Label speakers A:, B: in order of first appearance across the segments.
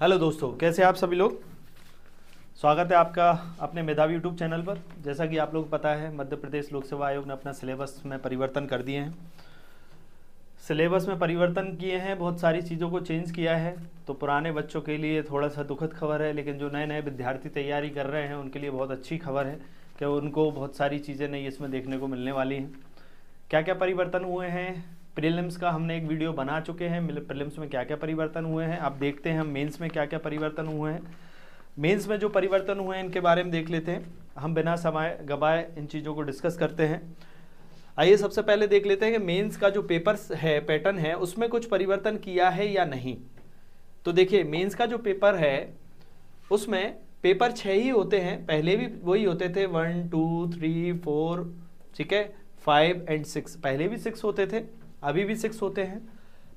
A: hello दोस्तों कैसे आप सभी लोग स्वागत है आपका अपने मेधावी यूट्यूब चैनल पर जैसा कि आप लोग पता है मध्य प्रदेश लोक सेवा आयोग ने अपना सिलेबस में परिवर्तन कर दिए हैं सिलेबस में परिवर्तन किए हैं बहुत सारी चीज़ों को चेंज किया है तो पुराने बच्चों के लिए थोड़ा सा दुखद खबर है लेकिन जो नए नए विद्यार्थी तैयारी कर रहे हैं उनके लिए बहुत अच्छी खबर है कि उनको बहुत सारी चीज़ें नई इसमें देखने को मिलने वाली हैं क्या क्या परिवर्तन हुए हैं प्रीलिम्स का हमने एक वीडियो बना चुके हैं प्रीलिम्स में क्या क्या परिवर्तन हुए हैं आप देखते हैं हम मेंस में क्या क्या परिवर्तन हुए हैं मेंस में जो परिवर्तन हुए हैं इनके बारे में देख लेते हैं हम बिना समय गवाए इन चीज़ों को डिस्कस करते हैं आइए सबसे पहले देख लेते हैं कि मेंस का जो पेपर है पैटर्न है उसमें कुछ परिवर्तन किया है या नहीं तो देखिए मेन्स का जो पेपर है उसमें पेपर छः ही होते हैं पहले भी वही होते थे वन टू थ्री फोर ठीक है फाइव एंड सिक्स पहले भी सिक्स होते थे अभी भी सिक्स होते हैं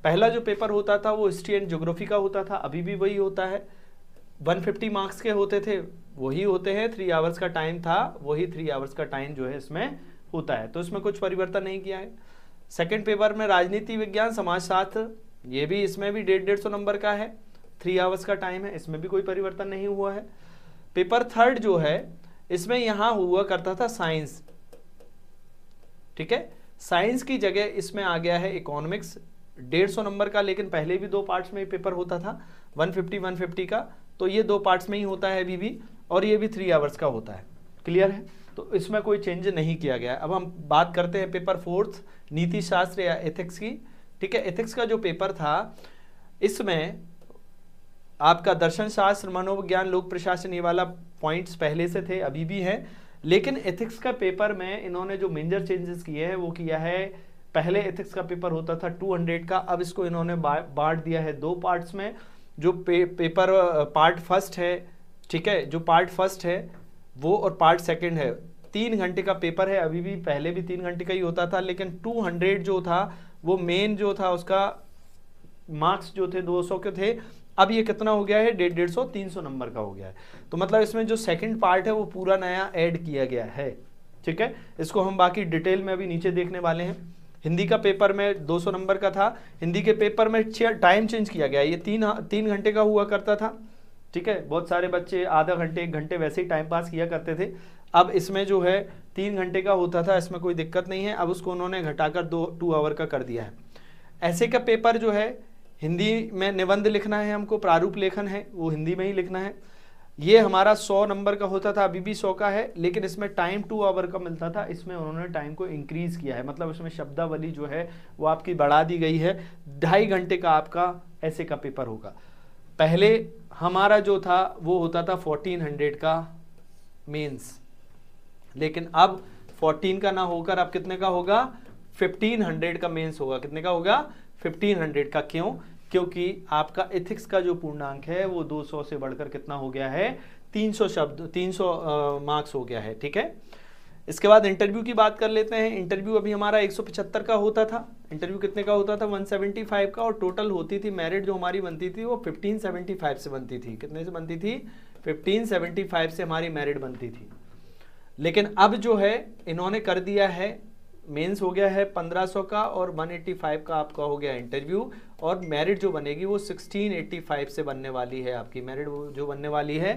A: पहला जो पेपर होता था वो हिस्ट्री एंड जोग्राफी का होता था अभी भी वही होता है 150 मार्क्स के होते थे वही होते हैं थ्री आवर्स का टाइम था वही थ्री आवर्स का टाइम जो है इसमें होता है तो इसमें कुछ परिवर्तन नहीं किया है सेकेंड पेपर में राजनीति विज्ञान समाजशास्त्र ये भी इसमें भी डेढ़ डेढ़ नंबर का है थ्री आवर्स का टाइम है इसमें भी कोई परिवर्तन नहीं हुआ है पेपर थर्ड जो है इसमें यहां हुआ करता था साइंस ठीक है साइंस की जगह इसमें आ गया है इकोनॉमिक्स डेढ़ सौ नंबर का लेकिन पहले भी दो पार्ट्स में पेपर होता था 150 150 का तो ये दो पार्ट्स में ही होता है अभी भी और ये भी थ्री आवर्स का होता है क्लियर है तो इसमें कोई चेंज नहीं किया गया अब हम बात करते हैं पेपर फोर्थ नीति शास्त्र या एथिक्स की ठीक है एथिक्स का जो पेपर था इसमें आपका दर्शन शास्त्र मनोविज्ञान लोक प्रशासन ये वाला पॉइंट्स पहले से थे अभी भी हैं लेकिन एथिक्स का पेपर में इन्होंने जो मेजर चेंजेस किए हैं वो किया है पहले एथिक्स का पेपर होता था 200 का अब इसको इन्होंने बांट दिया है दो पार्ट्स में जो पे, पेपर पार्ट फर्स्ट है ठीक है जो पार्ट फर्स्ट है वो और पार्ट सेकंड है तीन घंटे का पेपर है अभी भी पहले भी तीन घंटे का ही होता था लेकिन 200 जो था वो मेन जो था उसका मार्क्स जो थे दो के थे अब ये कितना हो गया है डेढ़ डेढ़ सौ तीन सौ नंबर का हो गया है तो मतलब इसमें जो सेकंड पार्ट है वो पूरा नया ऐड किया गया है ठीक है इसको हम बाकी डिटेल में अभी नीचे देखने वाले हैं हिंदी का पेपर में 200 नंबर का था हिंदी के पेपर में टाइम चेंज किया गया ये तीन तीन घंटे का हुआ करता था ठीक है बहुत सारे बच्चे आधा घंटे एक घंटे वैसे ही टाइम पास किया करते थे अब इसमें जो है तीन घंटे का होता था इसमें कोई दिक्कत नहीं है अब उसको उन्होंने घटाकर दो टू आवर का कर दिया है ऐसे का पेपर जो है हिंदी में निबंध लिखना है हमको प्रारूप लेखन है वो हिंदी में ही लिखना है ये हमारा सौ नंबर का होता था अभी भी सौ का है लेकिन इसमें टाइम टू आवर का मिलता था इसमें उन्होंने टाइम को इंक्रीज किया है मतलब इसमें शब्दावली जो है वो आपकी बढ़ा दी गई है ढाई घंटे का आपका ऐसे का पेपर होगा पहले हमारा जो था वो होता था 1400 का मेंस लेकिन अब 14 का ना होकर अब कितने का होगा 1500 का मेंस होगा कितने का होगा 1500 का क्यों क्योंकि आपका एथिक्स का जो पूर्णांक है वो 200 से बढ़कर कितना हो गया है 300 शब्द 300 मार्क्स हो गया है ठीक है इसके बाद इंटरव्यू की बात कर लेते हैं इंटरव्यू अभी हमारा 175 का होता था इंटरव्यू कितने का होता था 175 का और टोटल होती थी मेरिट जो हमारी बनती थी वो 1575 से बनती थी कितने से बनती थी 1575 से हमारी मेरिट बनती थी लेकिन अब जो है इन्होंने कर दिया है मेंस हो गया है 1500 का और 185 का आपका हो गया इंटरव्यू और मेरिट जो बनेगी वो 1685 से बनने वाली है आपकी मेरिट जो बनने वाली है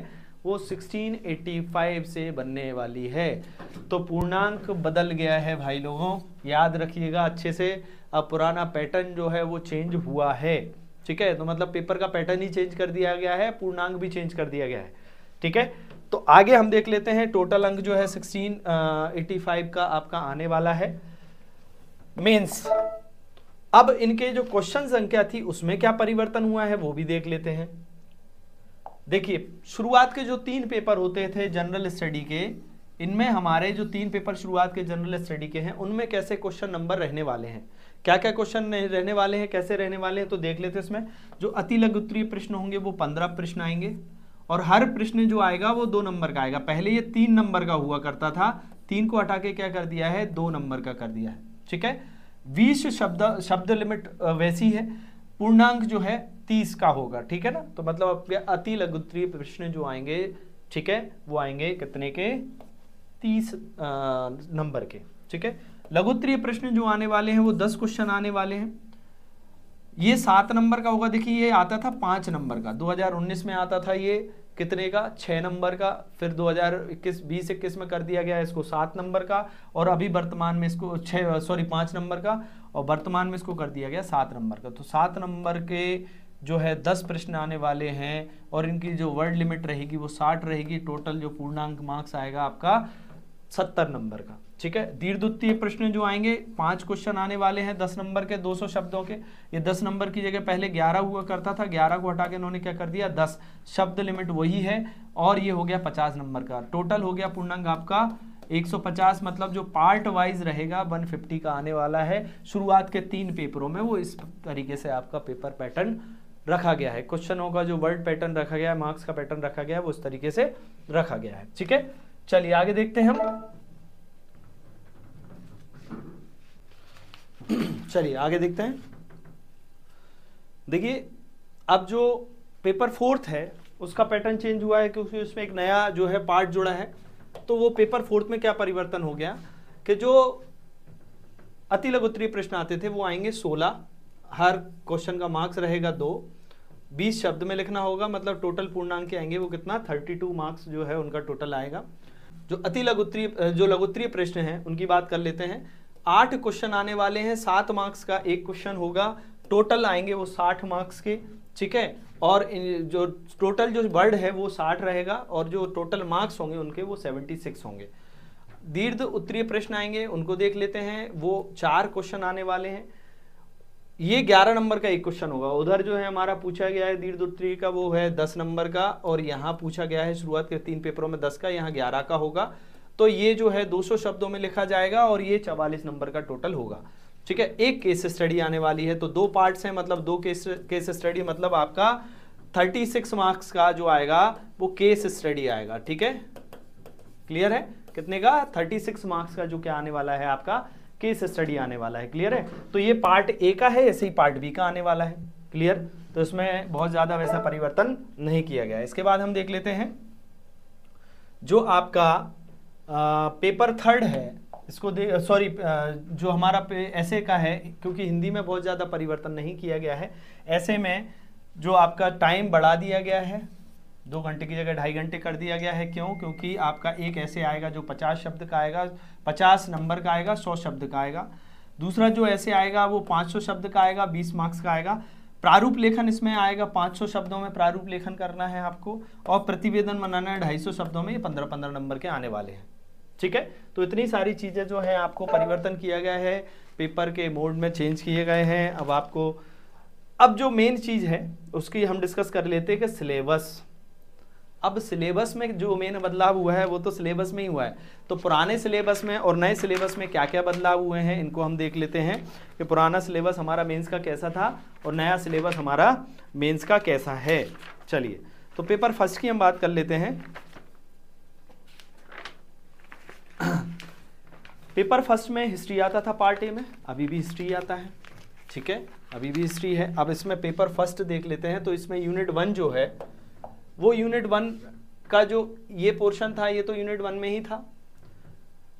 A: वो 1685 से बनने वाली है तो पूर्णांक बदल गया है भाई लोगों याद रखिएगा अच्छे से अब पुराना पैटर्न जो है वो चेंज हुआ है ठीक है तो मतलब पेपर का पैटर्न ही चेंज कर दिया गया है पूर्णांक भी चेंज कर दिया गया है ठीक है तो आगे हम देख लेते हैं टोटल अंक जो है सिक्सटीन एटी फाइव का आपका आने वाला है मेंस अब इनके जो क्वेश्चन संख्या थी उसमें क्या परिवर्तन हुआ है वो भी देख लेते हैं देखिए शुरुआत के जो तीन पेपर होते थे जनरल स्टडी के इनमें हमारे जो तीन पेपर शुरुआत के जनरल स्टडी के हैं उनमें कैसे क्वेश्चन नंबर रहने वाले हैं क्या क्या क्वेश्चन रहने वाले हैं कैसे रहने वाले हैं तो देख लेते हैं इसमें जो अति लघुत्तरीय प्रश्न होंगे वो पंद्रह प्रश्न आएंगे और हर प्रश्न जो आएगा वो दो नंबर का आएगा पहले ये तीन नंबर का हुआ करता था तीन को हटा के क्या कर दिया है दो नंबर का कर दिया है ठीक है बीस शब्द शब्द लिमिट वैसी है पूर्णांक जो है तीस का होगा ठीक है ना तो मतलब आपके अति लघुतरी प्रश्न जो आएंगे ठीक है वो आएंगे कितने के तीस नंबर के ठीक है लघुतरी प्रश्न जो आने वाले हैं वो दस क्वेश्चन आने वाले हैं ये सात नंबर का होगा देखिए ये आता था पांच नंबर का 2019 में आता था ये कितने का छः नंबर का फिर 2021 बीस इक्कीस में कर दिया गया इसको सात नंबर का और अभी वर्तमान में इसको छः सॉरी पाँच नंबर का और वर्तमान में इसको कर दिया गया सात नंबर का तो सात नंबर के जो है दस प्रश्न आने वाले हैं और इनकी जो वर्ड लिमिट रहेगी वो साठ रहेगी टोटल जो पूर्णांक मार्क्स आएगा आपका सत्तर नंबर का ठीक है दीर्घ प्रश्न जो आएंगे पांच क्वेश्चन आने वाले हैं दस नंबर के दो सौ शब्दों के ये दस नंबर की जगह पहले ग्यारह हुआ करता था ग्यारह को हटा के इन्होंने क्या कर दिया दस शब्द लिमिट वही है और ये हो गया पचास नंबर का टोटल हो गया पूर्णांग आपका 150 मतलब जो पार्ट वाइज रहेगा 150 का आने वाला है शुरुआत के तीन पेपरों में वो इस तरीके से आपका पेपर पैटर्न रखा गया है क्वेश्चनों का जो वर्ड पैटर्न रखा गया है मार्क्स का पैटर्न रखा गया है वो इस तरीके से रखा गया है ठीक है चलिए आगे देखते हैं हम चलिए आगे देखते हैं देखिए अब जो पेपर फोर्थ है उसका पैटर्न चेंज हुआ है क्योंकि उसमें एक नया जो है पार्ट जुड़ा है तो वो पेपर फोर्थ में क्या परिवर्तन हो गया कि जो अति लघुत्तरीय प्रश्न आते थे वो आएंगे सोलह हर क्वेश्चन का मार्क्स रहेगा दो बीस शब्द में लिखना होगा मतलब टोटल पूर्णांक आएंगे वो कितना थर्टी टू मार्क्स जो है उनका टोटल आएगा जो अति लघुत्तरीय जो लघुत्तरीय प्रश्न है उनकी बात कर लेते हैं आठ क्वेश्चन आने वाले हैं सात मार्क्स का एक क्वेश्चन होगा टोटल आएंगे वो साठ मार्क्स के ठीक है और जो टोटल जो वर्ड है वो साठ रहेगा और जो टोटल मार्क्स होंगे उनके वो सेवेंटी सिक्स होंगे दीर्घ उत्तरीय प्रश्न आएंगे उनको देख लेते हैं वो चार क्वेश्चन आने वाले हैं ये ग्यारह नंबर का एक क्वेश्चन होगा उधर जो है हमारा पूछा गया है दीर्घ उत्तरीय का वो है दस नंबर का और यहाँ पूछा गया है शुरुआत के तीन पेपरों में दस का यहाँ ग्यारह का होगा तो ये जो है 200 शब्दों में लिखा जाएगा और ये 44 नंबर का टोटल होगा ठीक है एक केस स्टडी आने वाली है तो दो पार्ट्स हैं मतलब दो केस केस स्टडी मतलब आपका 36 मार्क्स का जो आएगा वो केस स्टडी आएगा ठीक है क्लियर है कितने का 36 मार्क्स का जो क्या आने वाला है आपका केस स्टडी आने वाला है क्लियर है तो ये पार्ट ए का है ऐसे ही पार्ट बी का आने वाला है क्लियर तो इसमें बहुत ज़्यादा वैसा परिवर्तन नहीं किया गया इसके बाद हम देख लेते हैं जो आपका पेपर थर्ड है इसको दे सॉरी जो हमारा ऐसे का है क्योंकि हिंदी में बहुत ज़्यादा परिवर्तन नहीं किया गया है ऐसे में जो आपका टाइम बढ़ा दिया गया है दो घंटे की जगह ढाई घंटे कर दिया गया है क्यों क्योंकि आपका एक ऐसे आएगा जो पचास शब्द का आएगा पचास नंबर का आएगा सौ शब्द का आएगा दूसरा जो ऐसे आएगा वो पाँच सौ शब्द का आएगा बीस मार्क्स का आएगा प्रारूप लेखन इसमें आएगा 500 शब्दों में प्रारूप लेखन करना है आपको और प्रतिवेदन बनाना है 250 शब्दों में ये 15 15 नंबर के आने वाले हैं ठीक है तो इतनी सारी चीज़ें जो हैं आपको परिवर्तन किया गया है पेपर के मोड में चेंज किए गए हैं अब आपको अब जो मेन चीज़ है उसकी हम डिस्कस कर लेते हैं कि सिलेबस अब सिलेबस में जो मेन बदलाव हुआ है वो तो सिलेबस में ही हुआ है तो पुराने सिलेबस में और नए सिलेबस में क्या क्या बदलाव हुए हैं इनको हम देख लेते हैं कि पुराना सिलेबस हमारा मेंस का कैसा था और नया सिलेबस हमारा मेंस का कैसा है चलिए तो पेपर फर्स्ट की हम बात कर लेते हैं पेपर फर्स्ट में हिस्ट्री आता था पार्ट ए में अभी भी हिस्ट्री आता है ठीक है अभी भी हिस्ट्री है अब इसमें पेपर फर्स्ट देख लेते हैं तो इसमें यूनिट वन जो है वो यूनिट वन का जो ये पोर्शन था ये तो यूनिट वन में ही था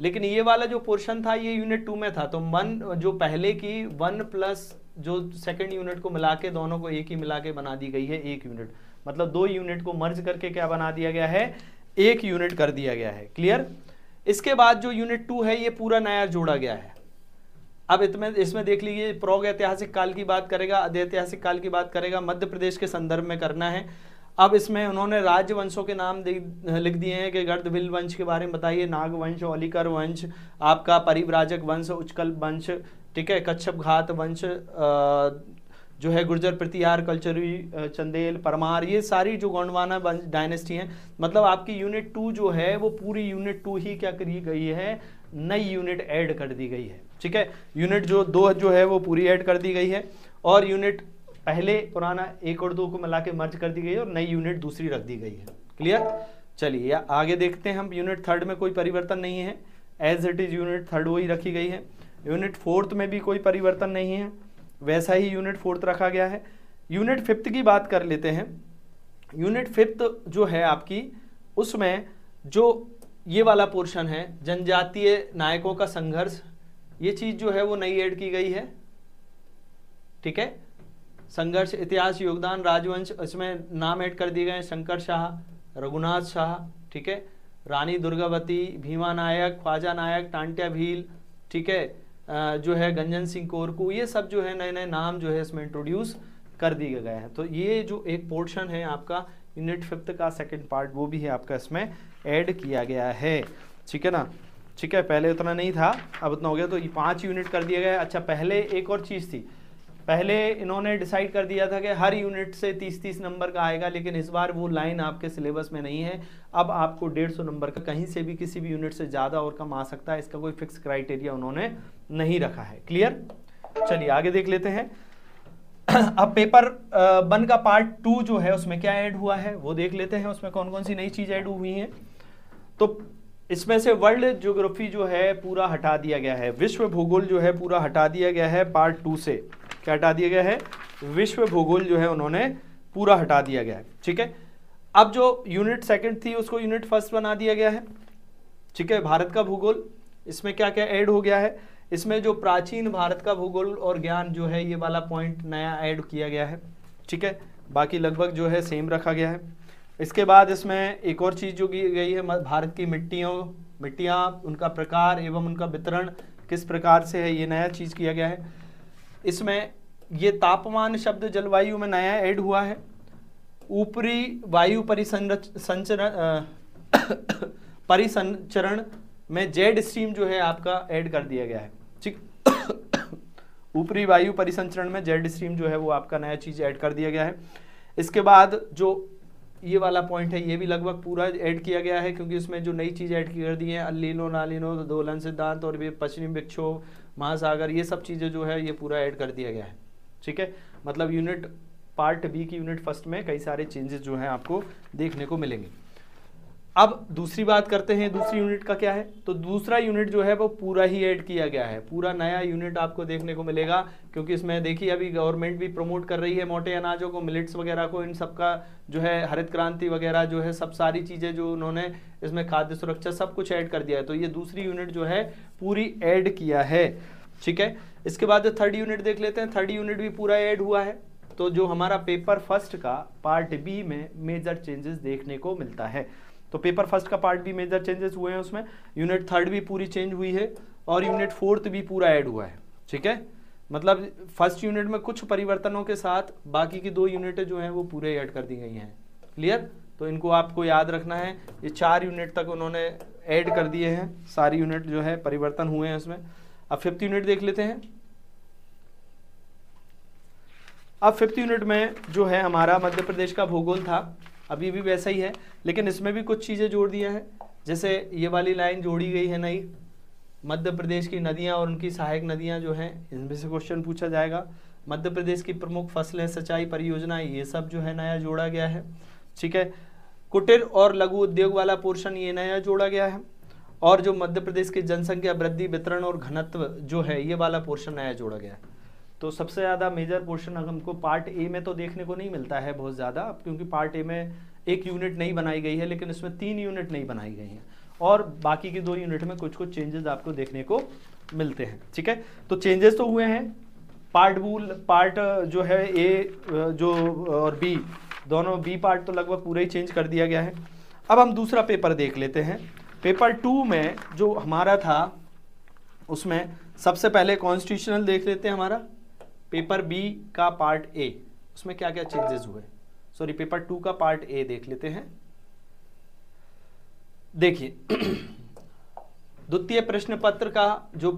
A: लेकिन ये वाला जो पोर्शन था ये यूनिट टू में था तो वन जो पहले की वन प्लस जो सेकंड यूनिट को मिला के दोनों को एक ही मिला के बना दी गई है एक यूनिट मतलब दो यूनिट को मर्ज करके क्या बना दिया गया है एक यूनिट कर दिया गया है क्लियर इसके बाद जो यूनिट टू है ये पूरा नया जोड़ा गया है अब इसमें इसमें देख लीजिए प्रोग ऐतिहासिक काल की बात करेगा अध्यातिहासिक काल की बात करेगा मध्य प्रदेश के संदर्भ में करना है अब इसमें उन्होंने राज्य वंशों के नाम लिख दिए हैं कि गर्दविल वंश के बारे में बताइए नाग वंश ओलिकर वंश आपका परिवराजक वंश उच्चकल वंश ठीक है कच्छप घात वंश जो है गुर्जर प्रतियार कल्चरी चंदेल परमार ये सारी जो गोंडवाना डायनेस्टी हैं मतलब आपकी यूनिट टू जो है वो पूरी यूनिट टू ही क्या करी गई है नई यूनिट ऐड कर दी गई है ठीक है यूनिट जो दो जो है वो पूरी ऐड कर दी गई है और यूनिट पहले पुराना एक और दो को मिला के मर्ज कर दी गई है और नई यूनिट दूसरी रख दी गई है क्लियर चलिए आगे देखते हैं हम यूनिट थर्ड में कोई परिवर्तन नहीं है as it is unit third वही रखी गई है यूनिट फोर्थ में भी कोई परिवर्तन नहीं है वैसा ही यूनिट फोर्थ रखा गया है यूनिट फिफ्थ की बात कर लेते हैं यूनिट फिफ्थ जो है आपकी उसमें जो ये वाला पोर्शन है जनजातीय नायकों का संघर्ष ये चीज़ जो है वो नई ऐड की गई है ठीक है संघर्ष इतिहास योगदान राजवंश इसमें नाम ऐड कर दिए गए शंकर शाह रघुनाथ शाह ठीक है रानी दुर्गावती भीमा नायक ख्वाजा नायक टांट्या भील ठीक है जो है गंजन सिंह कोरकू ये सब जो है नए नए नाम जो है इसमें इंट्रोड्यूस कर दिए गए हैं तो ये जो एक पोर्शन है आपका यूनिट फिफ्थ का सेकंड पार्ट वो भी है आपका इसमें ऐड किया गया है ठीक है ना ठीक है पहले उतना नहीं था अब उतना हो गया तो ये पाँच यूनिट कर दिया गया अच्छा पहले एक और चीज़ थी पहले इन्होंने डिसाइड कर दिया था कि हर यूनिट से 30-30 नंबर का आएगा लेकिन इस बार वो लाइन आपके सिलेबस में नहीं है अब आपको 150 नंबर का कहीं से भी किसी भी यूनिट से ज़्यादा और कम आ सकता है इसका कोई फिक्स क्राइटेरिया उन्होंने नहीं रखा है क्लियर चलिए आगे देख लेते हैं अब पेपर वन का पार्ट टू जो है उसमें क्या ऐड हुआ है वो देख लेते हैं उसमें कौन कौन सी नई चीज़ ऐड हुई हैं तो इसमें से वर्ल्ड ज्योग्राफी जो है पूरा हटा दिया गया है विश्व भूगोल जो है पूरा हटा दिया गया है पार्ट टू से क्या हटा दिया गया है विश्व भूगोल जो है उन्होंने पूरा हटा दिया गया है ठीक है अब जो यूनिट सेकंड थी उसको यूनिट फर्स्ट बना दिया गया है ठीक है भारत का भूगोल इसमें क्या क्या ऐड हो गया है इसमें जो प्राचीन भारत का भूगोल और ज्ञान जो है ये वाला पॉइंट नया ऐड किया गया है ठीक है बाकी लगभग जो है सेम रखा गया है इसके बाद इसमें एक और चीज़ जो की गई है भारत की मिट्टियों मिट्टियाँ उनका प्रकार एवं उनका वितरण किस प्रकार से है ये नया चीज़ किया गया है इसमें ये तापमान शब्द जलवायु में नया ऐड हुआ है ऊपरी वायु परिसंरच परिसंचरण में जेड स्ट्रीम जो है आपका ऐड कर दिया गया है ठीक ऊपरी वायु परिसंचरण में जेड स्ट्रीम जो है वो आपका नया चीज़ ऐड कर दिया गया है इसके बाद जो ये वाला पॉइंट है ये भी लगभग पूरा ऐड किया गया है क्योंकि उसमें जो नई चीज़ ऐड कर दी है अलीनो नालिनो दोलन सिद्धांत और भी पश्चिमी विक्षोभ महासागर ये सब चीज़ें जो है ये पूरा ऐड कर दिया गया है ठीक है मतलब यूनिट पार्ट बी की यूनिट फर्स्ट में कई सारे चेंजेस जो हैं आपको देखने को मिलेंगे अब दूसरी बात करते हैं दूसरी यूनिट का क्या है तो दूसरा यूनिट जो है वो पूरा ही ऐड किया गया है पूरा नया यूनिट आपको देखने को मिलेगा क्योंकि इसमें देखिए अभी गवर्नमेंट भी प्रमोट कर रही है मोटे अनाजों को मिलिट्स वगैरह को इन सब का जो है हरित क्रांति वगैरह जो है सब सारी चीज़ें जो उन्होंने इसमें खाद्य सुरक्षा सब कुछ ऐड कर दिया है तो ये दूसरी यूनिट जो है पूरी ऐड किया है ठीक है इसके बाद थर्ड यूनिट देख लेते हैं थर्ड यूनिट भी पूरा ऐड हुआ है तो जो हमारा पेपर फर्स्ट का पार्ट बी में मेजर चेंजेस देखने को मिलता है तो पेपर फर्स्ट का पार्ट भी मेजर चेंजेस हुए हैं उसमें यूनिट थर्ड भी पूरी चेंज हुई है और यूनिट फोर्थ भी पूरा ऐड हुआ है ठीक है मतलब फर्स्ट यूनिट में कुछ परिवर्तनों के साथ बाकी की दो यूनिटें जो हैं वो पूरे ऐड कर दी गई हैं क्लियर तो इनको आपको याद रखना है ये चार यूनिट तक उन्होंने ऐड कर दिए हैं सारी यूनिट जो है परिवर्तन हुए हैं उसमें अब फिफ्थ यूनिट देख लेते हैं अब फिफ्थ यूनिट में जो है हमारा मध्य प्रदेश का भूगोल था अभी भी वैसा ही है लेकिन इसमें भी कुछ चीज़ें जोड़ दिया है जैसे ये वाली लाइन जोड़ी गई है नई मध्य प्रदेश की नदियाँ और उनकी सहायक नदियाँ जो हैं इनमें से क्वेश्चन पूछा जाएगा मध्य प्रदेश की प्रमुख फसलें सिंचाई परियोजनाएं ये सब जो है नया जोड़ा गया है ठीक है कुटीर और लघु उद्योग वाला पोर्शन ये नया जोड़ा गया है और जो मध्य प्रदेश की जनसंख्या वृद्धि वितरण और घनत्व जो है ये वाला पोर्शन नया जोड़ा गया है तो सबसे ज़्यादा मेजर पोर्शन हमको पार्ट ए में तो देखने को नहीं मिलता है बहुत ज़्यादा क्योंकि पार्ट ए में एक यूनिट नहीं बनाई गई है लेकिन इसमें तीन यूनिट नहीं बनाई गई हैं और बाकी की दो यूनिट में कुछ कुछ चेंजेस आपको देखने को मिलते हैं ठीक है तो चेंजेस तो हुए हैं पार्ट बूल पार्ट जो है ए जो और बी दोनों बी पार्ट तो लगभग पूरा ही चेंज कर दिया गया है अब हम दूसरा पेपर देख लेते हैं पेपर टू में जो हमारा था उसमें सबसे पहले कॉन्स्टिट्यूशनल देख लेते हैं हमारा पेपर बी का पार्ट ए उसमें क्या क्या चेंजेस हुए सॉरी पेपर टू का पार्ट ए देख लेते हैं देखिए द्वितीय प्रश्न पत्र का जो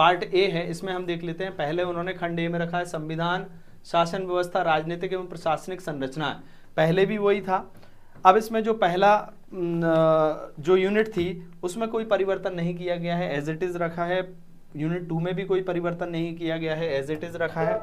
A: पार्ट ए है इसमें हम देख लेते हैं पहले उन्होंने खंड ए में रखा है संविधान शासन व्यवस्था राजनीतिक एवं प्रशासनिक संरचना पहले भी वही था अब इसमें जो पहला जो यूनिट थी उसमें कोई परिवर्तन नहीं किया गया है एज इट इज़ रखा है यूनिट टू में भी कोई परिवर्तन नहीं किया गया है एज इट इज रखा है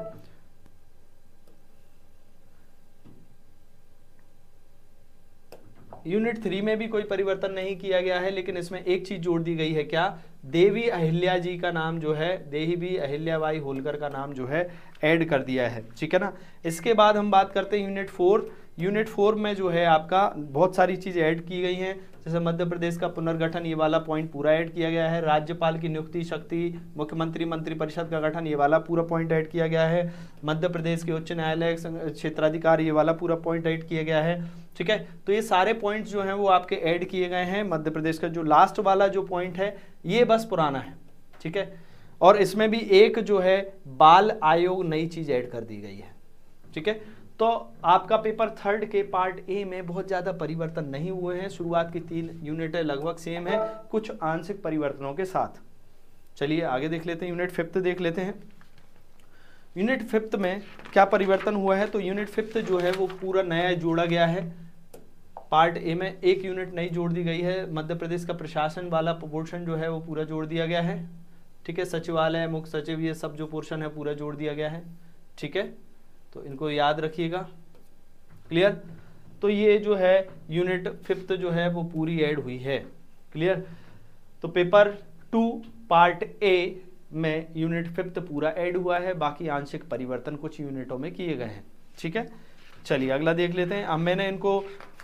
A: यूनिट थ्री में भी कोई परिवर्तन नहीं किया गया है लेकिन इसमें एक चीज जोड़ दी गई है क्या देवी अहिल्या जी का नाम जो है देवी बाई होलकर का नाम जो है ऐड कर दिया है ठीक है ना इसके बाद हम बात करते हैं यूनिट फोर यूनिट फोर में जो है आपका बहुत सारी चीज़ें ऐड की गई हैं जैसे मध्य प्रदेश का पुनर्गठन ये वाला पॉइंट पूरा ऐड किया गया है राज्यपाल की नियुक्ति शक्ति मुख्यमंत्री मंत्रिपरिषद का गठन ये वाला पूरा पॉइंट ऐड किया गया है मध्य प्रदेश के उच्च न्यायालय क्षेत्राधिकार ये वाला पूरा पॉइंट ऐड किया गया है ठीक है तो ये सारे पॉइंट्स जो हैं वो आपके ऐड किए गए हैं मध्य प्रदेश का जो लास्ट वाला जो पॉइंट है ये बस पुराना है ठीक है और इसमें भी एक जो है बाल आयोग नई चीज़ ऐड कर दी गई है ठीक है तो आपका पेपर थर्ड के पार्ट ए में बहुत ज़्यादा परिवर्तन नहीं हुए हैं शुरुआत की तीन यूनिटें लगभग सेम है कुछ आंशिक परिवर्तनों के साथ चलिए आगे देख लेते हैं यूनिट फिफ्थ देख लेते हैं यूनिट फिफ्थ में क्या परिवर्तन हुआ है तो यूनिट फिफ्थ जो है वो पूरा नया जोड़ा गया है पार्ट ए में एक यूनिट नई जोड़ दी गई है मध्य प्रदेश का प्रशासन वाला पोर्शन जो है वो पूरा जोड़ दिया गया है ठीक है सचिवालय मुख्य सचिव ये सब जो पोर्शन है पूरा जोड़ दिया गया है ठीक है तो इनको याद रखिएगा क्लियर तो ये जो है यूनिट फिफ्थ जो है वो पूरी ऐड हुई है क्लियर तो पेपर टू पार्ट ए में यूनिट फिफ्थ पूरा ऐड हुआ है बाकी आंशिक परिवर्तन कुछ यूनिटों में किए गए हैं ठीक है चलिए अगला देख लेते हैं अब मैंने इनको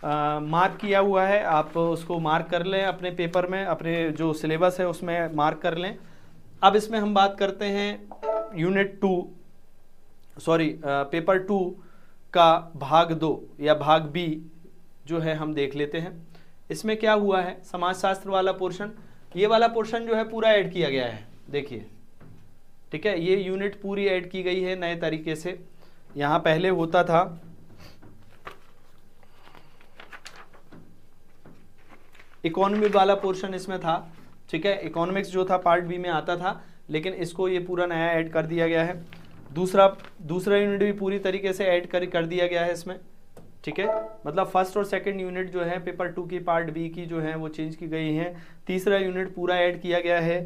A: आ, मार्क किया हुआ है आप उसको मार्क कर लें अपने पेपर में अपने जो सिलेबस है उसमें मार्क कर लें अब इसमें हम बात करते हैं unit two sorry paper two का भाग दो या भाग बी जो है हम देख लेते हैं इसमें क्या हुआ है समाजशास्त्र वाला पोर्शन ये वाला पोर्शन जो है पूरा ऐड किया गया है देखिए ठीक है ये यूनिट पूरी ऐड की गई है नए तरीके से यहाँ पहले होता था इकोनॉमी वाला पोर्शन इसमें था ठीक है इकोनॉमिक्स जो था पार्ट बी में आता था लेकिन इसको ये पूरा नया ऐड कर दिया गया है दूसरा दूसरा यूनिट भी पूरी तरीके से ऐड कर कर दिया गया है इसमें ठीक है मतलब फर्स्ट और सेकंड यूनिट जो है पेपर टू की पार्ट बी की जो है वो चेंज की गई है तीसरा यूनिट पूरा ऐड किया गया है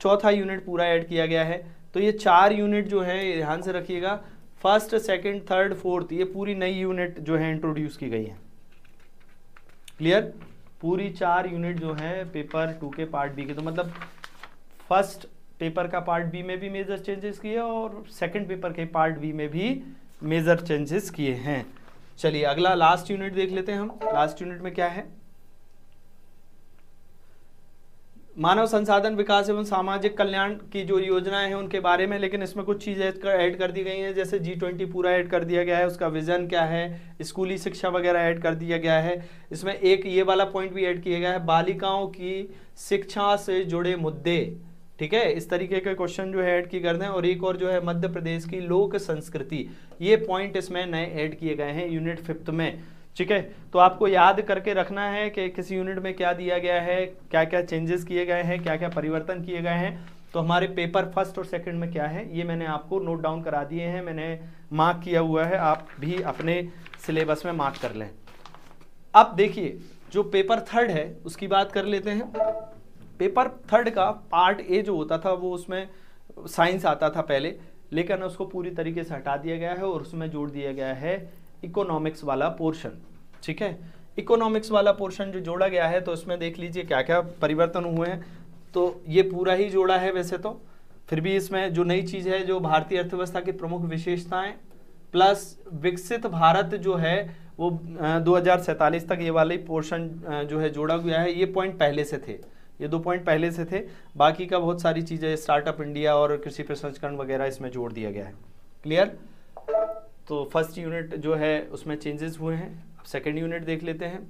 A: चौथा यूनिट पूरा ऐड किया गया है तो ये चार यूनिट जो है ध्यान से रखिएगा फर्स्ट सेकंड थर्ड फोर्थ ये पूरी नई यूनिट जो है इंट्रोड्यूस की गई है क्लियर पूरी चार यूनिट जो है पेपर टू के पार्ट बी के तो मतलब फर्स्ट पेपर का पार्ट बी में भी मेजर चेंजेस किए और सेकंड पेपर के पार्ट बी में भी मेजर चेंजेस किए हैं चलिए अगला लास्ट यूनिट देख लेते हैं हम लास्ट यूनिट में क्या है मानव संसाधन विकास एवं सामाजिक कल्याण की जो योजनाएं हैं उनके बारे में लेकिन इसमें कुछ चीज़ें ऐड कर दी गई हैं जैसे जी ट्वेंटी पूरा ऐड कर दिया गया है उसका विजन क्या है स्कूली शिक्षा वगैरह ऐड कर दिया गया है इसमें एक ये वाला पॉइंट भी ऐड किया गया है बालिकाओं की शिक्षा से जुड़े मुद्दे ठीक है इस तरीके के क्वेश्चन जो है ऐड किए करते हैं और एक और जो है मध्य प्रदेश की लोक संस्कृति ये पॉइंट इसमें नए ऐड किए गए हैं यूनिट फिफ्थ में ठीक है तो आपको याद करके रखना है कि किस यूनिट में क्या दिया गया है क्या क्या चेंजेस किए गए हैं क्या क्या परिवर्तन किए गए हैं तो हमारे पेपर फर्स्ट और सेकंड में क्या है ये मैंने आपको नोट डाउन करा दिए हैं मैंने मार्क किया हुआ है आप भी अपने सिलेबस में मार्क कर लें अब देखिए जो पेपर थर्ड है उसकी बात कर लेते हैं पेपर थर्ड का पार्ट ए जो होता था वो उसमें साइंस आता था पहले लेकिन उसको पूरी तरीके से हटा दिया गया है और उसमें जोड़ दिया गया है इकोनॉमिक्स वाला पोर्शन ठीक है इकोनॉमिक्स वाला पोर्शन जो जोड़ा गया है तो उसमें देख लीजिए क्या क्या परिवर्तन हुए हैं तो ये पूरा ही जोड़ा है वैसे तो फिर भी इसमें जो नई चीज़ है जो भारतीय अर्थव्यवस्था की प्रमुख विशेषताएँ प्लस विकसित भारत जो है वो दो तक ये वाले पोर्शन जो है जोड़ा गया है ये पॉइंट पहले से थे ये दो पॉइंट पहले से थे बाकी का बहुत सारी चीज़ें स्टार्टअप इंडिया और कृषि प्रसंस्करण वगैरह इसमें जोड़ दिया गया है क्लियर तो फर्स्ट यूनिट जो है उसमें चेंजेस हुए हैं अब सेकेंड यूनिट देख लेते हैं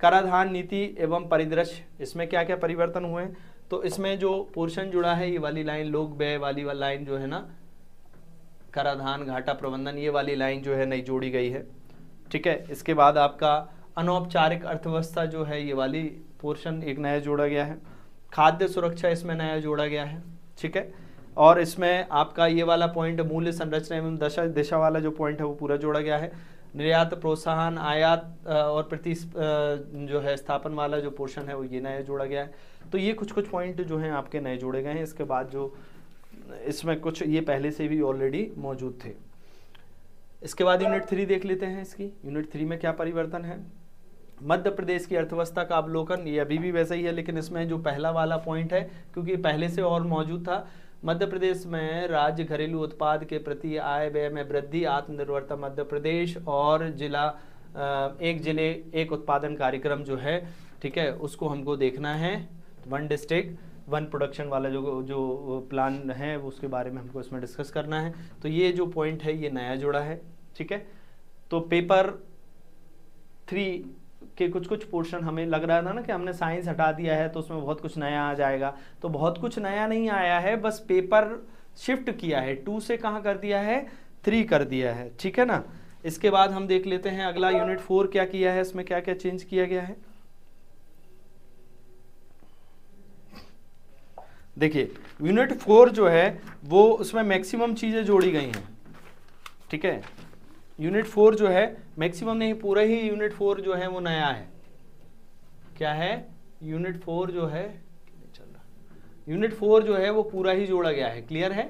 A: कराधान नीति एवं परिदृश्य इसमें क्या क्या परिवर्तन हुए हैं तो इसमें जो पोर्शन जुड़ा है ये वाली लाइन लोक व्यय वाली लाइन जो है ना कराधान घाटा प्रबंधन ये वाली लाइन जो है नई जोड़ी गई है ठीक है इसके बाद आपका अनौपचारिक अर्थव्यवस्था जो है ये वाली पोर्शन एक नया जोड़ा गया है खाद्य सुरक्षा इसमें नया जोड़ा गया है ठीक है और इसमें आपका ये वाला पॉइंट मूल्य संरचना एवं दशा दिशा वाला जो पॉइंट है वो पूरा जोड़ा गया है निर्यात प्रोत्साहन आयात और प्रति जो है स्थापन वाला जो पोर्शन है वो ये नया जोड़ा गया है तो ये कुछ कुछ पॉइंट जो हैं आपके नए जोड़े गए हैं इसके बाद जो इसमें कुछ ये पहले से भी ऑलरेडी मौजूद थे इसके बाद यूनिट थ्री देख लेते हैं इसकी यूनिट थ्री में क्या परिवर्तन है मध्य प्रदेश की अर्थव्यवस्था का अवलोकन ये अभी भी वैसा ही है लेकिन इसमें जो पहला वाला पॉइंट है क्योंकि पहले से और मौजूद था मध्य प्रदेश में राज्य घरेलू उत्पाद के प्रति आय व्यय में वृद्धि आत्मनिर्भरता मध्य प्रदेश और जिला एक जिले एक उत्पादन कार्यक्रम जो है ठीक है उसको हमको देखना है वन डिस्ट्रिक्ट वन प्रोडक्शन वाला जो जो प्लान है उसके बारे में हमको इसमें डिस्कस करना है तो ये जो पॉइंट है ये नया जोड़ा है ठीक है तो पेपर थ्री कि कुछ कुछ पोर्शन हमें लग रहा था ना कि हमने साइंस हटा दिया है तो उसमें बहुत कुछ नया आ जाएगा तो बहुत कुछ नया नहीं आया है बस पेपर शिफ्ट किया है टू से कहाँ कर दिया है थ्री कर दिया है ठीक है ना इसके बाद हम देख लेते हैं अगला यूनिट फोर क्या किया है इसमें क्या क्या चेंज किया गया है देखिए यूनिट फोर जो है वो उसमें मैक्सिमम चीज़ें जोड़ी गई हैं ठीक है यूनिट फोर जो है मैक्सिमम नहीं पूरा ही यूनिट फोर जो है वो नया है क्या है यूनिट फोर जो है चल रहा यूनिट फोर जो है वो पूरा ही जोड़ा गया है क्लियर है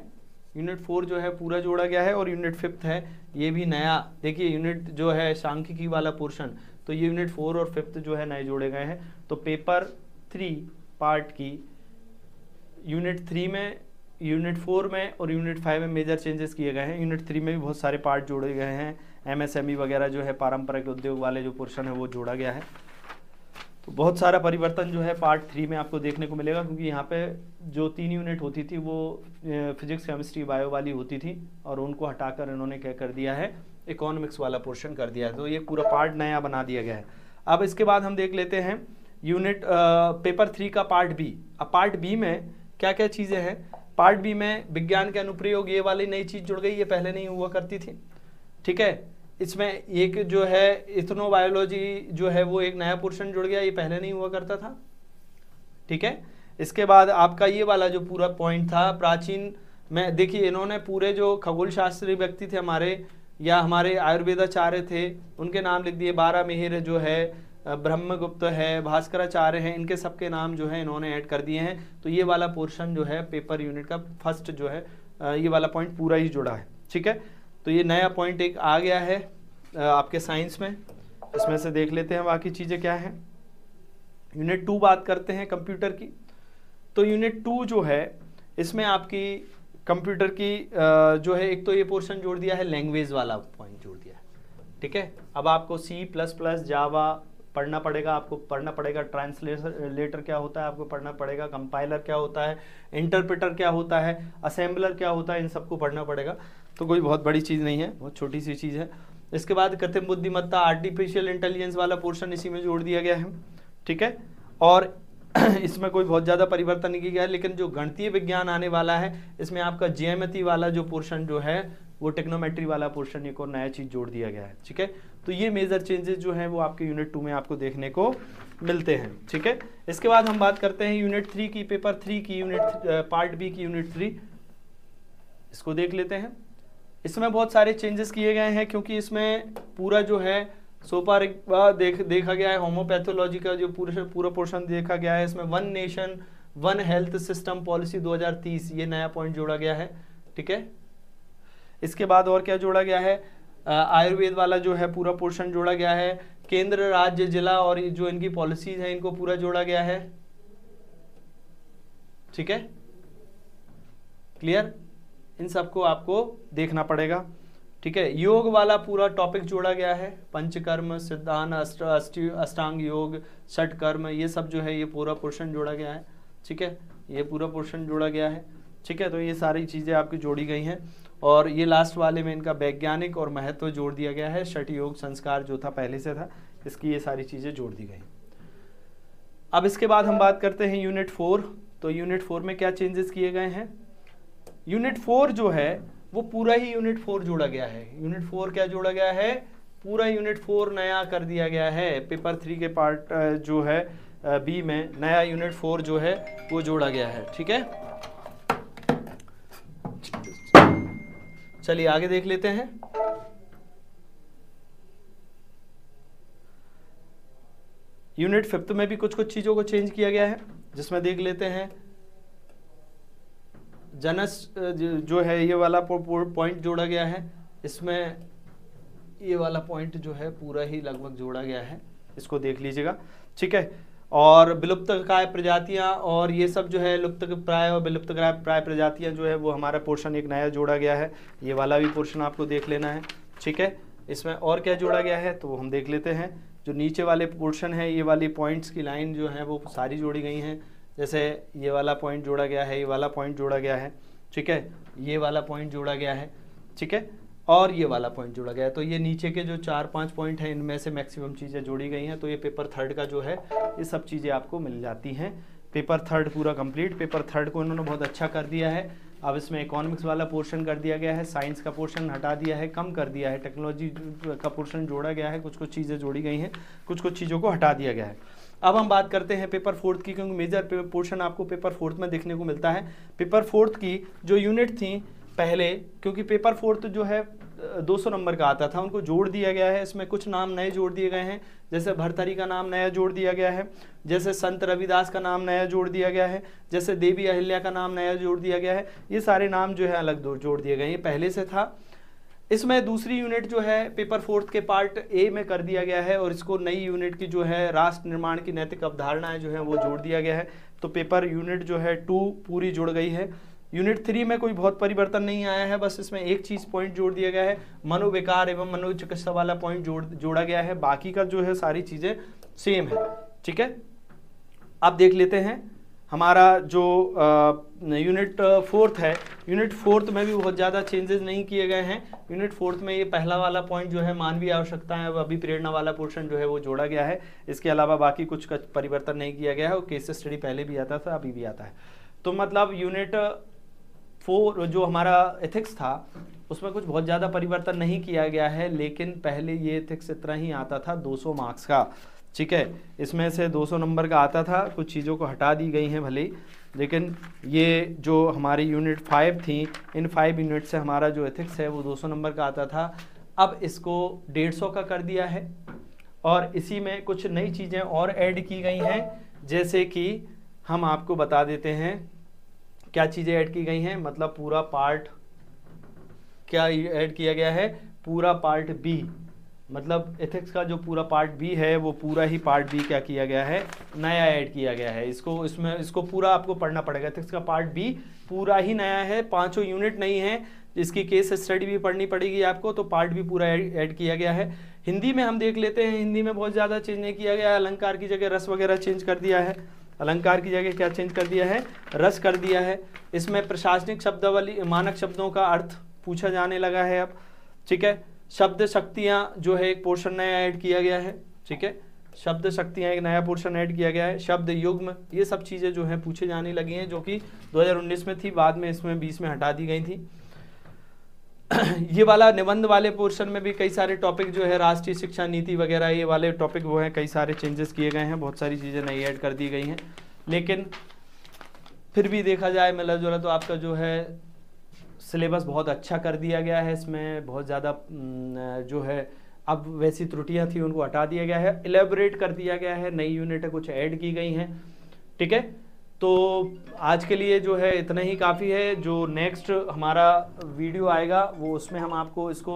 A: यूनिट फोर जो है पूरा जोड़ा गया है और यूनिट फिफ्थ है ये भी नया देखिए यूनिट जो है सांख्यिकी वाला पोर्शन तो ये यूनिट फोर और फिफ्थ जो है नए जोड़े गए हैं तो पेपर थ्री पार्ट की यूनिट थ्री में यूनिट फोर में और यूनिट फाइव में मेजर चेंजेस किए गए हैं यूनिट थ्री में भी बहुत सारे पार्ट जोड़े गए हैं एमएसएमई e वगैरह जो है पारंपरिक उद्योग वाले जो पोर्शन है वो जोड़ा गया है तो बहुत सारा परिवर्तन जो है पार्ट थ्री में आपको देखने को मिलेगा क्योंकि यहाँ पे जो तीन यूनिट होती थी वो फिजिक्स केमिस्ट्री बायो वाली होती थी और उनको हटाकर इन्होंने क्या कर दिया है इकोनॉमिक्स वाला पोर्शन कर दिया है तो ये पूरा पार्ट नया बना दिया गया है अब इसके बाद हम देख लेते हैं यूनिट पेपर थ्री का पार्ट बी अब पार्ट बी में क्या क्या चीज़ें हैं पार्ट बी में विज्ञान के अनुप्रयोग ये वाली नई चीज़ जुड़ गई ये पहले नहीं हुआ करती थी ठीक है इसमें एक जो है बायोलॉजी जो है वो एक नया पोर्शन जुड़ गया ये पहले नहीं हुआ करता था ठीक है इसके बाद आपका ये वाला जो पूरा पॉइंट था प्राचीन में देखिए इन्होंने पूरे जो खगोल शास्त्री व्यक्ति थे हमारे या हमारे आयुर्वेदाचार्य थे उनके नाम लिख दिए बारह मेहर जो है ब्रह्मगुप्त है भास्कराचार्य हैं इनके सबके नाम जो है इन्होंने ऐड कर दिए हैं तो ये वाला पोर्शन जो है पेपर यूनिट का फर्स्ट जो है ये वाला पॉइंट पूरा ही जुड़ा है ठीक है तो ये नया पॉइंट एक आ गया है आपके साइंस में इसमें से देख लेते हैं बाकी चीज़ें क्या हैं यूनिट टू बात करते हैं कंप्यूटर की तो यूनिट टू जो है इसमें आपकी कंप्यूटर की जो है एक तो ये पोर्शन जोड़ दिया है लैंग्वेज वाला पॉइंट जोड़ दिया है ठीक है अब आपको सी प्लस प्लस जावा पढ़ना पड़ेगा आपको पढ़ना पड़ेगा ट्रांसलेटर क्या होता है आपको पढ़ना पड़ेगा कंपाइलर क्या होता है इंटरप्रेटर क्या होता है असेंबलर क्या होता है इन सबको पढ़ना पड़ेगा तो कोई बहुत बड़ी चीज़ नहीं है बहुत छोटी सी चीज़ है इसके बाद कृत्रिम बुद्धिमत्ता आर्टिफिशियल इंटेलिजेंस वाला पोर्शन इसी में जोड़ दिया गया है ठीक है और इसमें कोई बहुत ज़्यादा परिवर्तन नहीं किया गया है लेकिन जो गणतीय विज्ञान आने वाला है इसमें आपका जीएमती वाला जो पोर्शन जो है वो टेक्नोमेट्री वाला पोर्शन एक और नया चीज़ जोड़ दिया गया है ठीक है तो ये मेजर चेंजेस जो हैं वो आपके यूनिट टू में आपको देखने को मिलते हैं ठीक है इसके बाद हम बात करते हैं यूनिट थ्री की पेपर थ्री की यूनिट पार्ट बी की यूनिट थ्री इसको देख लेते हैं इसमें बहुत सारे चेंजेस किए गए हैं क्योंकि इसमें पूरा जो है सोपार देख देखा गया है होम्योपैथोलॉजी का जो पूरा पूरा पोर्शन देखा गया है इसमें one nation one health system policy 2030 ये नया पॉइंट जोड़ा गया है ठीक है इसके बाद और क्या जोड़ा गया है आयुर्वेद वाला जो है पूरा पोर्शन जोड़ा गया है केंद्र राज्य जिला और जो इनकी पॉलिसीज हैं इनको पूरा जोड़ा गया है ठीक है क्लियर इन सबको आपको देखना पड़ेगा ठीक है योग वाला पूरा टॉपिक जोड़ा गया है पंचकर्म सिद्धांत अष्ट अष्टांग योग षट कर्म ये सब जो है ये पूरा पोर्शन जोड़ा गया है ठीक है ये पूरा पोर्शन जोड़ा गया है ठीक है तो ये सारी चीज़ें आपकी जोड़ी गई हैं और ये लास्ट वाले में इनका वैज्ञानिक और महत्व जोड़ दिया गया है षट योग संस्कार जो था पहले से था इसकी ये सारी चीज़ें जोड़ दी गई अब इसके बाद हम बात करते हैं यूनिट फोर तो यूनिट फोर में क्या चेंजेस किए गए हैं यूनिट फोर जो है वो पूरा ही यूनिट फोर जोड़ा गया है यूनिट फोर क्या जोड़ा गया है पूरा यूनिट फोर नया कर दिया गया है पेपर थ्री के पार्ट जो है बी में नया यूनिट फोर जो है वो जोड़ा गया है ठीक है चलिए आगे देख लेते हैं यूनिट फिफ्थ में भी कुछ कुछ चीज़ों को चेंज किया गया है जिसमें देख लेते हैं जनस जो है ये वाला पॉइंट जोड़ा गया है इसमें ये वाला पॉइंट जो है पूरा ही लगभग जोड़ा गया है इसको देख लीजिएगा ठीक है और विलुप्त काय प्रजातियाँ और ये सब जो है लुप्त प्राय और विलुप्त प्राय प्रजातियाँ जो है वो हमारा पोर्शन एक नया जोड़ा गया है ये वाला भी पोर्शन आपको देख लेना है ठीक है इसमें और क्या जोड़ा गया है तो वो हम देख लेते हैं जो नीचे वाले पोर्शन है ये वाली पॉइंट्स की लाइन जो है वो सारी जोड़ी गई हैं जैसे ये वाला पॉइंट जोड़ा गया है ये वाला पॉइंट जोड़ा गया है ठीक है ये वाला पॉइंट जोड़ा गया है ठीक है और ये वाला पॉइंट जोड़ा गया तो ये नीचे के जो चार पांच पॉइंट हैं इनमें से मैक्सिमम चीज़ें जोड़ी गई हैं तो ये पेपर थर्ड का जो है ये सब चीज़ें आपको मिल जाती हैं पेपर थर्ड पूरा कंप्लीट पेपर थर्ड को इन्होंने बहुत अच्छा कर दिया है अब इसमें इकोनॉमिक्स वाला पोर्शन कर दिया गया है साइंस का पोर्शन हटा दिया है कम कर दिया है टेक्नोलॉजी का पोर्शन जोड़ा गया है कुछ कुछ चीज़ें जोड़ी गई हैं कुछ कुछ चीज़ों को हटा दिया गया है अब हम बात करते हैं पेपर फोर्थ की क्योंकि मेजर पोर्शन आपको पेपर फोर्थ में देखने को मिलता है पेपर फोर्थ की जो यूनिट थी पहले क्योंकि पेपर फोर्थ जो है 200 नंबर का आता था उनको जोड़ दिया गया है इसमें कुछ नाम नए जोड़ दिए गए हैं जैसे भरतरी का नाम नया जोड़ दिया गया है जैसे संत रविदास का नाम नया जोड़ दिया गया है जैसे देवी अहिल्या का नाम नया जोड़ दिया गया है ये सारे नाम जो है अलग जोड़ दिए गए हैं पहले से था इसमें दूसरी यूनिट जो है पेपर फोर्थ के पार्ट ए में कर दिया गया है और इसको नई यूनिट की जो है राष्ट्र निर्माण की नैतिक अवधारणाएं जो है वो जोड़ दिया गया है तो पेपर यूनिट जो है टू पूरी जुड़ गई है यूनिट थ्री में कोई बहुत परिवर्तन नहीं आया है बस इसमें एक चीज पॉइंट जोड़ दिया गया है मनोविकार एवं मनोचिकित्सा वाला पॉइंट जोड़ जोड़ा गया है बाकी का जो है सारी चीजें सेम है ठीक है अब देख लेते हैं हमारा जो यूनिट फोर्थ है यूनिट फोर्थ में भी बहुत ज़्यादा चेंजेस नहीं किए गए हैं यूनिट फोर्थ में ये पहला वाला पॉइंट जो है मानवीय आवश्यकता है अभी प्रेरणा वाला पोर्शन जो है वो जोड़ा गया है इसके अलावा बाकी कुछ परिवर्तन नहीं किया गया है और केस स्टडी पहले भी आता था अभी भी आता है तो मतलब यूनिट फोर जो हमारा एथिक्स था उसमें कुछ बहुत ज़्यादा परिवर्तन नहीं किया गया है लेकिन पहले ये एथिक्स इतना ही आता था 200 मार्क्स का ठीक है इसमें से 200 नंबर का आता था कुछ चीज़ों को हटा दी गई हैं भले लेकिन ये जो हमारी यूनिट फाइव थी इन फाइव यूनिट से हमारा जो एथिक्स है वो दो नंबर का आता था अब इसको डेढ़ का कर दिया है और इसी में कुछ नई चीज़ें और ऐड की गई हैं जैसे कि हम आपको बता देते हैं क्या चीज़ें ऐड की गई हैं मतलब पूरा पार्ट क्या ऐड किया गया है पूरा पार्ट बी मतलब एथिक्स का जो पूरा पार्ट बी है वो पूरा ही पार्ट बी क्या किया गया है नया ऐड किया गया है इसको इसमें इसको पूरा आपको पढ़ना पड़ेगा एथिक्स का पार्ट बी पूरा ही नया है पांचों यूनिट नहीं है इसकी केस स्टडी भी पढ़नी पड़ेगी आपको तो पार्ट भी पूरा ऐड किया गया है हिंदी में हम देख लेते हैं हिंदी में बहुत ज़्यादा चेंज नहीं किया गया अलंकार की जगह रस वगैरह चेंज कर दिया है अलंकार की जगह क्या चेंज कर दिया है रस कर दिया है इसमें प्रशासनिक शब्दावली मानक शब्दों का अर्थ पूछा जाने लगा है अब ठीक है शब्द शक्तियाँ जो है एक पोर्शन नया ऐड किया गया है ठीक है शब्द शक्तियाँ एक नया पोर्शन ऐड किया गया है शब्द युग्म ये सब चीज़ें जो हैं पूछे जाने लगी हैं जो कि 2019 में थी बाद में इसमें 20 में हटा दी गई थी ये वाला निबंध वाले पोर्शन में भी कई सारे टॉपिक जो है राष्ट्रीय शिक्षा नीति वगैरह ये वाले टॉपिक वो हैं कई सारे चेंजेस किए गए हैं बहुत सारी चीज़ें नई ऐड कर दी गई हैं लेकिन फिर भी देखा जाए मिला जुला तो आपका जो है सिलेबस बहुत अच्छा कर दिया गया है इसमें बहुत ज़्यादा जो है अब वैसी त्रुटियाँ थी उनको हटा दिया गया है एलेबरेट कर दिया गया है नई यूनिटें कुछ ऐड की गई हैं ठीक है तो आज के लिए जो है इतना ही काफ़ी है जो नेक्स्ट हमारा वीडियो आएगा वो उसमें हम आपको इसको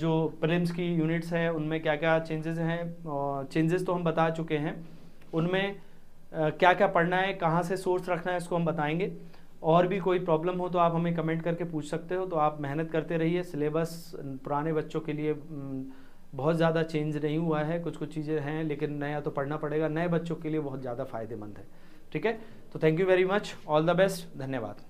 A: जो प्रिम्स की यूनिट्स हैं उनमें क्या क्या चेंजेस हैं और चेंजेस तो हम बता चुके हैं उनमें क्या क्या पढ़ना है कहाँ से सोर्स रखना है इसको हम बताएंगे और भी कोई प्रॉब्लम हो तो आप हमें कमेंट करके पूछ सकते हो तो आप मेहनत करते रहिए सिलेबस पुराने बच्चों के लिए बहुत ज़्यादा चेंज नहीं हुआ है कुछ कुछ चीज़ें हैं लेकिन नया तो पढ़ना पड़ेगा नए बच्चों के लिए बहुत ज़्यादा फ़ायदेमंद है ठीक है तो thank you very much all the best धन्यवाद